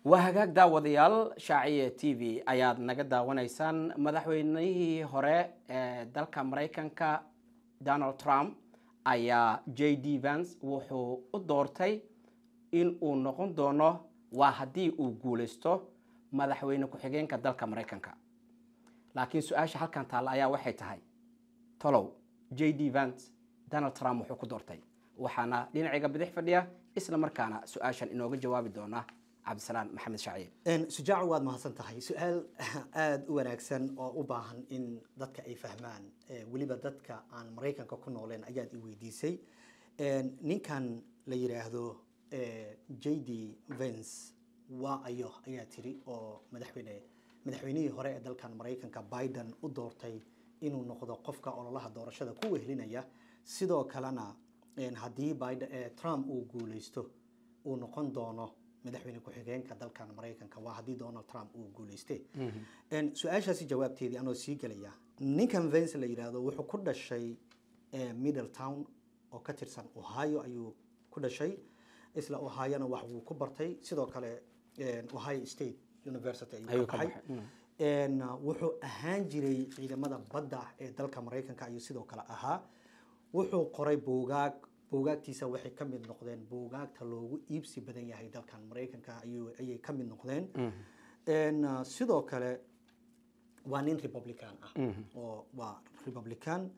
waa hagaag daawadayaal shaaciye t v ayaad naga daawanaysaan madaxweynihii hore ee dalka maraykanka donald trump ayaa j d vans wuxuu u doortay in uu noqon doono waa haddii uu guulaysto madaxweyne ku-xigeenka dalka maraykanka laakiin su-aasha halkan taalla ayaa waxay tahay tolow j d vans donald trump wuxuu ku doortay waxaana dhinaciga bidix fadhiya isla markaana su-aashan inooga jawaabi doonaa cabdisalaan maxamed shaaciye sujaacu waad mahadsan tahay su-aal aada u wanaagsan oo u baahan in dadka ay fahmaan eh, weliba dadka aan maraykanka ku nooleen ayaad i weydiisay ninkan la yidhaahdo eh, jd vence waa ayo ayaa tiri oo madaxweyne madaxweynihii hore ee dalkan maraykanka biden u doortay inuu noqdo qofka ololaha doorashada ku wehlinaya sidoo kalena haddii eh, trump uu guuleysto uu noqon doono madaxweyne ku-xigeenka dalkan maraykanka waa haddii donald trump uu guuleystay mhm. su-aashaasi jawaabteedii anoo sii gelaya ninkan vence la yidhaahdo wuxuu ku dhashay middletown oo ka tirsan ohio ayuu ku dhashay isla ohayona wax wuu ku bartay sidoo kale ohio state university ayuu ka baxay mm. wuxuu ahaan jiray ciidamada badda ee dalka maraykanka ayuu sidoo kale ahaa wuxuu qoray buugaag buugaagtiisa waxay ka mid noqdeen buugaagta loogu iibsi badan yahay dalkan maraykanka ayay ka mid noqdeen mm-hmm. sidoo kale waa nin republican ah mm-hmm. oo waa republican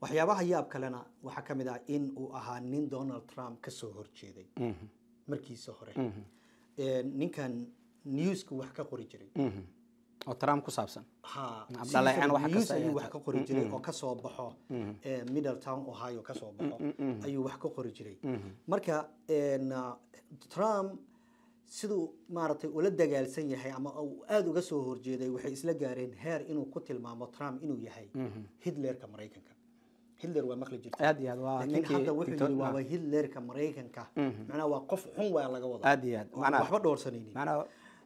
waxyaabaha yaab kalena waxaa ka mid ah in uu ahaa nin donald trump kasoo horjeeday mm-hmm. markiisa hore ninkan newska wax ka qori jiray oo trump ku saabsan abdhalayaan wax kasta ayuu wax ka qori jiray oo ka baxo middletown ohio ka baxo ayuu wax ka qori jiray marka trump siduu maaragtay ula dagaalsan yahay ama aada uga soo horjeeday waxay isla gaareen heer inuu ku tilmaamo trump inuu yahay mm-hmm. hitlerka maraykanka hitler waa maqli jirtay hadda wuxuu yiri waaba ah. hitlerka maraykanka mm-hmm. macnaa waa qof xun waa laga wada aad iyo aad waxba dhoorsanaynin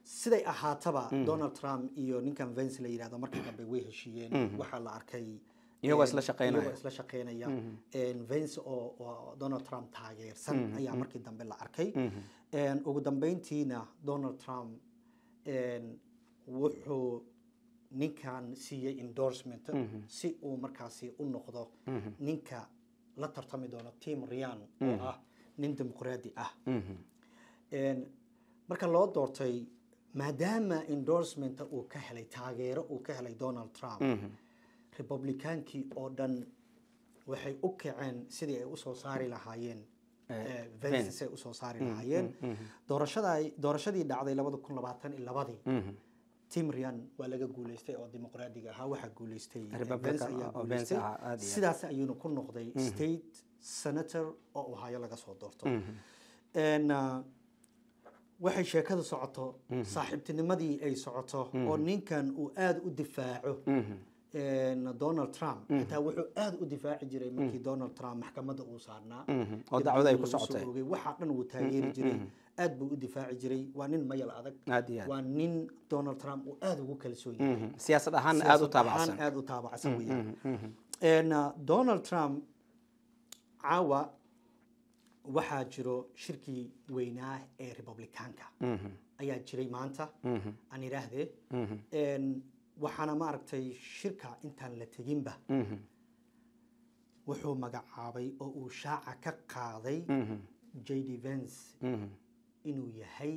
siday ahaataba mm-hmm. donald trump iyo ninkan vence la yihahdo markii dambe way heshiiyeen mm-hmm. waxaa la arkay eh, isla shaqeynaya mm-hmm. eh, vence oo donald trump taageersan ayaa markii dambe la arkay eh, ugu dambeyntiina donald trump wuxuu ninkan siiyey endorsement si uu markaasi u noqdo ninka la tartami doono tim rian oo ah nin dimuqraadi ah marka loo doortay maadaama endorsement uu ka helay taageero uu ka helay donald trump mhm. republicankii oo dhan waxay u kaceen sidii ay usoo saari lahaayeen eh, eh, vences usoo saari mhm, lahaayeen mhm, doorashadii dhacday labada kun labaatan iyo labadii timrian waa laga guuleystay oo dimuqraadiga ahaa waxaa guuleystay eh, oh, sidaas ayuuna ku noqday state senator oo ohaayo laga soo doorto ah, waxay sheekada socoto mhm. saaxiibtinimadii ay socoto mhm. oo ninkan uu aada u difaaco mhm. donald trump xitaa wuxuu aada u difaaci jiray markii donald trump maxkamadda uu saarnaa oo dacwada ay ku socotay waxaa dhan uu taageeri jiray aad buu u difaaci jiray waa nin mayal adag waa nin donald trump uu aada ugu kalsoon yahay siyaasad ahaan aada u taabacsan aada u taabacsan weeyaan donald trump caawa waxaa jiro shirkii weynaa ee republicaanka mm-hmm. ayaa jiray maanta mm-hmm. aan idhaahdee mm-hmm. waxaana maaragtay shirka intaan la teginba wuxuu magacaabay oo uu shaaca ka qaaday j d vence inuu yahay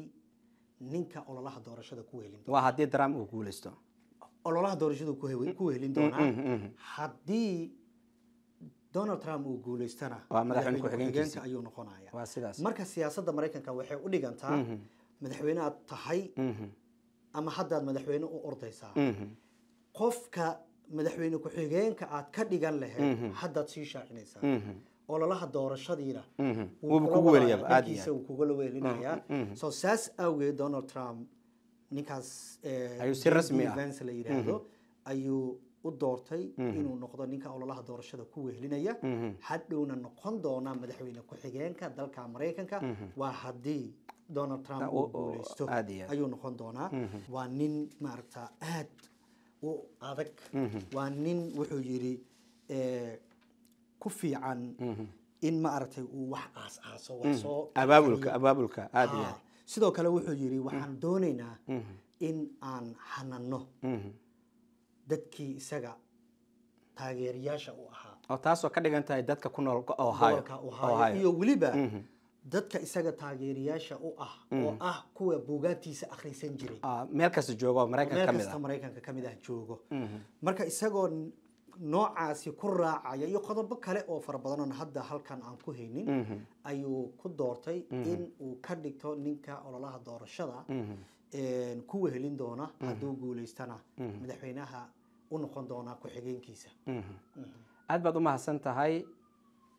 ninka ololaha doorashada ku wehelin waa haddii trump uu guuleysto ololaha doorashada ku wehelin doonaa haddii donald trump uu guuleystana madaxweyne ku-xigeenka ayuu noqonaya marka siyaasadda maraykanka waxay u dhigantaa mhm. madaxweyne aad tahay mhm. ama haddaad madaxweyne u ordaysaa mhm. qofka madaxweyne ku-xigeenka aad ka dhigan lahayd haddaad sii shaacinaysaa ololaha doorashadiina wkiisa wuu kugala weelinayaa soo saas awgeed donald trump ninkaas eh, ah. la yidhaahdo ayuu u doortay inuu noqdo ninka ololaha doorashada ku wehelinaya hadhowna noqon doona madaxweyne ku-xigeenka dalka maraykanka waa haddii donald trump uu guuleysto ayuu noqon doonaa waa nin maaragta aad u adag waa nin wuxuu yidhi eh, ku fiican in maaragtay uu wax aas abaabulka aad sidoo kale wuxuu yidhi waxaan doonaynaa in aan hanano dadkii isaga taageerayaasha u ahaa oo taasoo ka dhigan tahay dadka ku nool iyo weliba mhm. dadka isaga taageerayaasha u ah mhm. oo ah kuwa buugaantiisa akhrisan jiray ah, meel kasta joogo maraykanka ah. maraykanka ka mid ah joogo mhm. marka isagoo noocaasi ku raacaya iyo qodobo kale oo fara badan hadda halkan aan ku haynin ayuu ku doortay in uu ka dhigto ninka ololaha doorashada kuwa helin doona mm-hmm. hadduu guulaystana mm-hmm. madaxweynaha u noqon doonaa ku-xigeenkiisa mm-hmm. aad baad u mahadsan tahay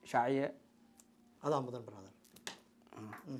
shaaciye adaa mudan brother ah.